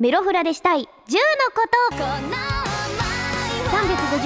メロフラでしたい10のこと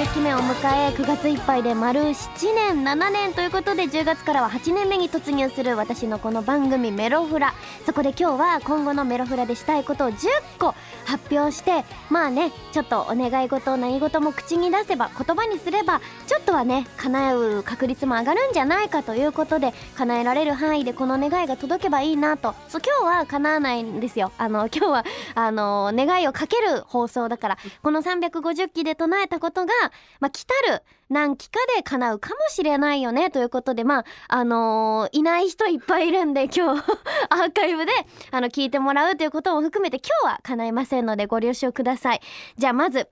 350期目を迎え9月いっぱいで丸7年7年ということで10月からは8年目に突入する私のこの番組メロフラそこで今日は今後のメロフラでしたいことを10個発表してまあねちょっとお願い事何事も口に出せば言葉にすればちょっとはね叶う確率も上がるんじゃないかということで叶えられる範囲でこの願いが届けばいいなとそう今日は叶わないんですよあの今日はあの願いをかける放送だからこの350期で唱えたことが、まあ、来たる何期かで叶うかもしれないよねということでまああのー、いない人いっぱいいるんで 今日アーカイブであの聞いてもらうということも含めて今日は叶いませんのでご了承くださいじゃあまず、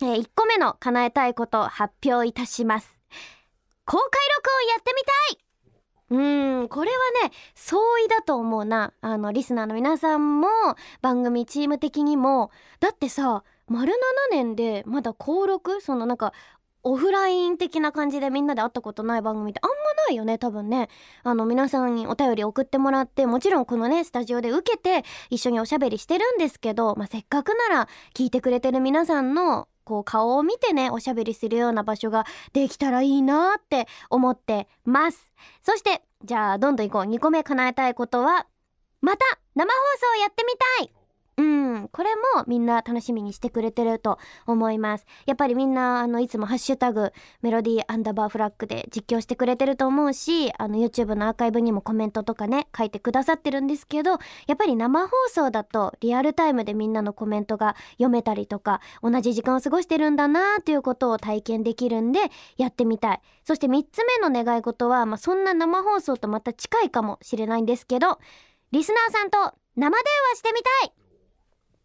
えー、1個目の叶えたいことを発表いたします公開録音やってみたいうんこれはね相違だと思うなあのリスナーの皆さんも番組チーム的にもだってさ丸7年でまだ登録そのなんかオフライン的な感じでみんなで会ったことない番組ってあんまないよね多分ねあの皆さんにお便り送ってもらってもちろんこのねスタジオで受けて一緒におしゃべりしてるんですけど、まあ、せっかくなら聞いてくれてる皆さんのこう顔を見てねおしゃべりするような場所ができたらいいなって思ってますそしてじゃあどんどん行こう2個目叶えたいことはまた生放送やってみたいうん、これもみんな楽しみにしてくれてると思います。やっぱりみんな、あの、いつもハッシュタグ、メロディーアンダーバーフラッグで実況してくれてると思うし、あの、YouTube のアーカイブにもコメントとかね、書いてくださってるんですけど、やっぱり生放送だとリアルタイムでみんなのコメントが読めたりとか、同じ時間を過ごしてるんだなということを体験できるんで、やってみたい。そして3つ目の願い事は、まあ、そんな生放送とまた近いかもしれないんですけど、リスナーさんと生電話してみたい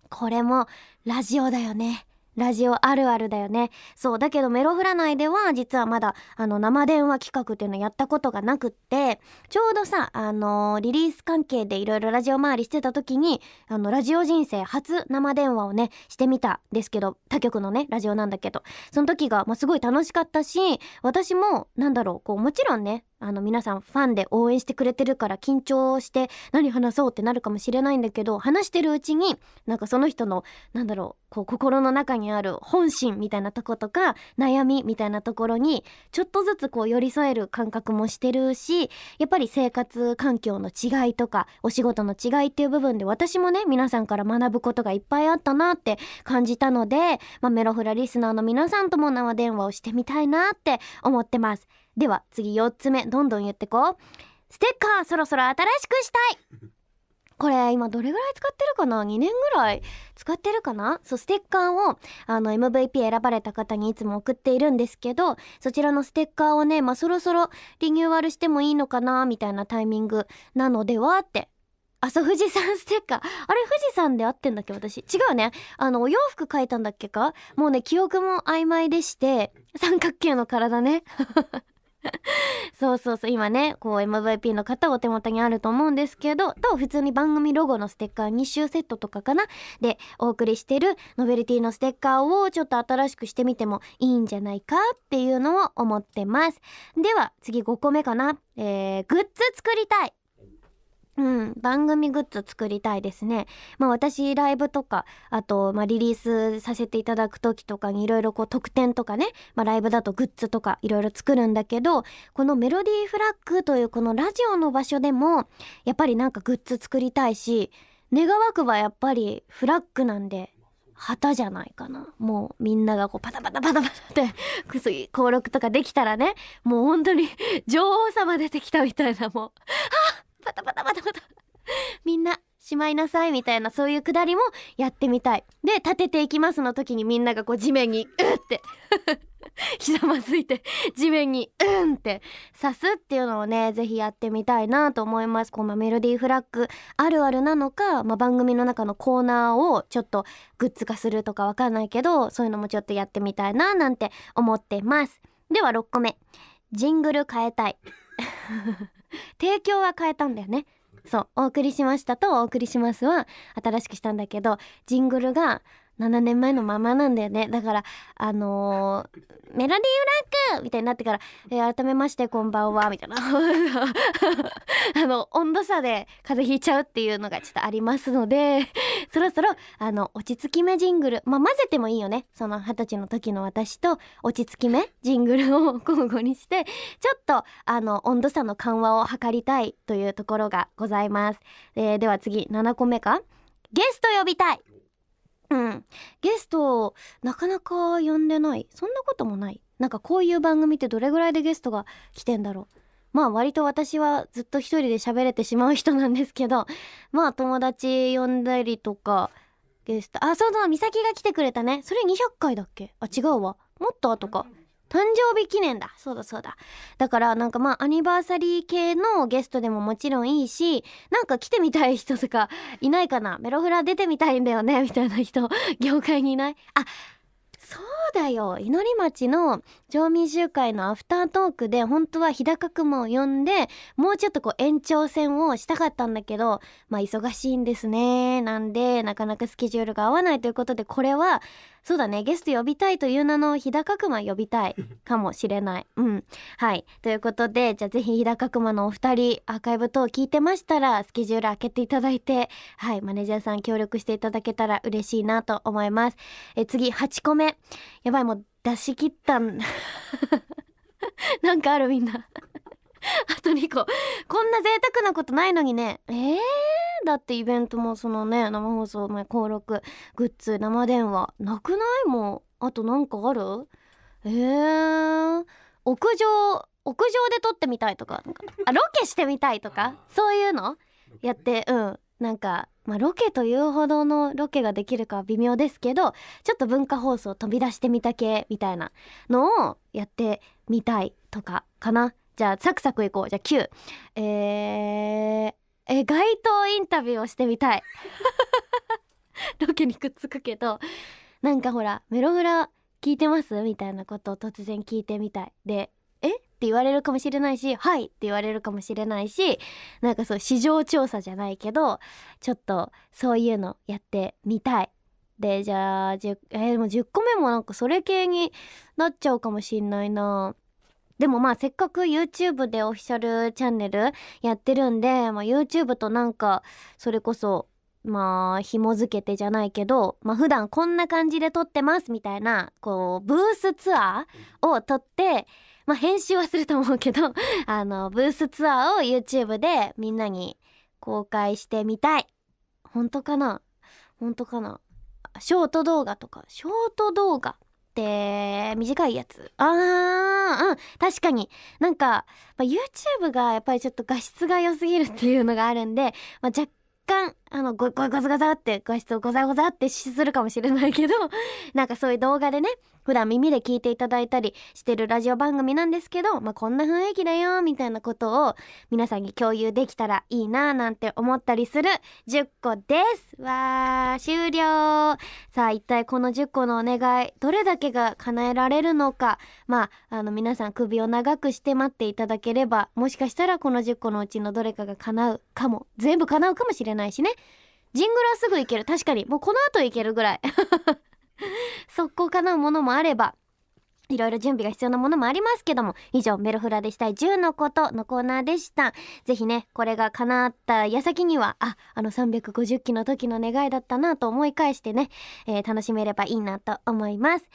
これもラジオだよね。ラジオあるあるだよね。そう。だけどメロフラ内では実はまだあの生電話企画っていうのやったことがなくって、ちょうどさ、あのー、リリース関係でいろいろラジオ回りしてた時に、あの、ラジオ人生初生電話をね、してみたんですけど、他局のね、ラジオなんだけど、その時が、まあ、すごい楽しかったし、私も、なんだろう、こう、もちろんね、あの皆さんファンで応援してくれてるから緊張して何話そうってなるかもしれないんだけど話してるうちになんかその人のなんだろうこう心の中にある本心みたいなとことか悩みみたいなところにちょっとずつこう寄り添える感覚もしてるしやっぱり生活環境の違いとかお仕事の違いっていう部分で私もね皆さんから学ぶことがいっぱいあったなって感じたので、まあ、メロフラリスナーの皆さんとも生電話をしてみたいなって思ってます。では次4つ目どんどん言ってこうステッカーそろそろ新しくしたいこれ今どれぐらい使ってるかな2年ぐらい使ってるかなそうステッカーをあの MVP 選ばれた方にいつも送っているんですけどそちらのステッカーをねまあそろそろリニューアルしてもいいのかなみたいなタイミングなのではってあ、そう、富士山ステッカー。あれ富士山で合ってんだっけ私。違うね。あの、お洋服描いたんだっけかもうね、記憶も曖昧でして、三角形の体ね。そうそうそう今ねこう MVP の方お手元にあると思うんですけどと普通に番組ロゴのステッカー2周セットとかかなでお送りしてるノベルティのステッカーをちょっと新しくしてみてもいいんじゃないかっていうのを思ってますでは次5個目かな、えー、グッズ作りたいうん、番組グッズ作りたいですね。まあ私ライブとか、あと、まあリリースさせていただく時とかにいろいろこう特典とかね、まあライブだとグッズとかいろいろ作るんだけど、このメロディーフラッグというこのラジオの場所でも、やっぱりなんかグッズ作りたいし、願わくばやっぱりフラッグなんで、旗じゃないかな。もうみんながこうパタパタパタパタって、くすぎ、登録とかできたらね、もう本当に女王様出てきたみたいなもう、は っパタパタパタパタみんなしまいなさいみたいなそういうくだりもやってみたいで立てていきますの時にみんながこう地面にうって ひざまずいて地面にうんって刺すっていうのをねぜひやってみたいなと思いますこう、まメロディーフラッグあるあるなのか、まあ、番組の中のコーナーをちょっとグッズ化するとかわかんないけどそういうのもちょっとやってみたいななんて思ってますでは6個目ジングル変えたい提供は変えたんだよねそう「お送りしました」と「お送りしますは」新しくしたんだけどジングルが7年前のままなんだよねだからあのー、メロディーラックみたいになってから「えー、改めましてこんばんは」みたいな あの温度差で風邪ひいちゃうっていうのがちょっとありますのでそろそろあの落ち着き目ジングルまあ混ぜてもいいよねその二十歳の時の私と落ち着き目ジングルを交互にしてちょっとあの温度差の緩和を図りたいというところがございます、えー、では次7個目かゲスト呼びたいうんゲストなかなか呼んでないそんなこともないなんかこういう番組ってどれぐらいでゲストが来てんだろうまあ割と私はずっと一人で喋れてしまう人なんですけど まあ友達呼んだりとかゲストあそうそう美咲が来てくれたねそれ200回だっけあ違うわもっと後か誕生日記念だそうだそうだだからなんかまあアニバーサリー系のゲストでももちろんいいしなんか来てみたい人とか いないかなメロフラ出てみたいんだよねみたいな人 業界にいないあそうだよ祈り町の常民集会のアフタートークで本当は日高雲を呼んでもうちょっとこう延長戦をしたかったんだけどまあ忙しいんですねなんでなかなかスケジュールが合わないということでこれはそうだねゲスト呼びたいという名の日高熊呼びたい かもしれない。うんはいということでじゃあぜひ日高熊のお二人アーカイブ等聞いてましたらスケジュール開けていただいてはいマネージャーさん協力していただけたら嬉しいなと思います。え次8個目やばいもう出し切ったんなんかあるみんな あと2個こんな贅沢なことないのにねえー、だってイベントもそのね生放送前登録グッズ生電話なくないもんあとなんかあるえー、屋上屋上で撮ってみたいとかあロケしてみたいとかそういうのやってうんなんか、まあ、ロケというほどのロケができるかは微妙ですけどちょっと文化放送飛び出してみた系みたいなのをやってみたいとかかなじゃあサクサクいこうじゃあ9えー、え街頭インタビューをしてみたい ロケにくっつくけどなんかほらメロフラ聞いてますみたいなことを突然聞いてみたいでって言われるかもしれないしはいって言われるかもしれないしなんかそう市場調査じゃないけどちょっとそういうのやってみたいでじゃあ 10,、えー、でも10個目もなんかそれ系になっちゃうかもしんないなでもまあせっかく YouTube でオフィシャルチャンネルやってるんで、まあ、YouTube となんかそれこそまあ紐付けてじゃないけど、まあ普段こんな感じで撮ってますみたいなこうブースツアーを撮ってまあ、編集はすると思うけど あの、ブースツアーを YouTube でみんなに公開してみたい。本当かな本当かなショート動画とか、ショート動画って短いやつ。あー、うん、確かに。なんか、まあ、YouTube がやっぱりちょっと画質が良すぎるっていうのがあるんで、まあ、若干、あのごごガザガザって画質をござござってするかもしれないけど なんかそういう動画でね普段耳で聞いていただいたりしてるラジオ番組なんですけど、まあ、こんな雰囲気だよみたいなことを皆さんに共有できたらいいななんて思ったりする10個ですわー終了さあ一体この10個のお願いどれだけが叶えられるのかまああの皆さん首を長くして待っていただければもしかしたらこの10個のうちのどれかが叶うかも全部叶うかもしれないしねジングルはすぐいける。確かに。もうこの後いけるぐらい。速攻かなうものもあれば、いろいろ準備が必要なものもありますけども、以上、メルフラでしたい10のことのコーナーでした。ぜひね、これが叶った矢先には、あ、あの350期の時の願いだったなと思い返してね、えー、楽しめればいいなと思います。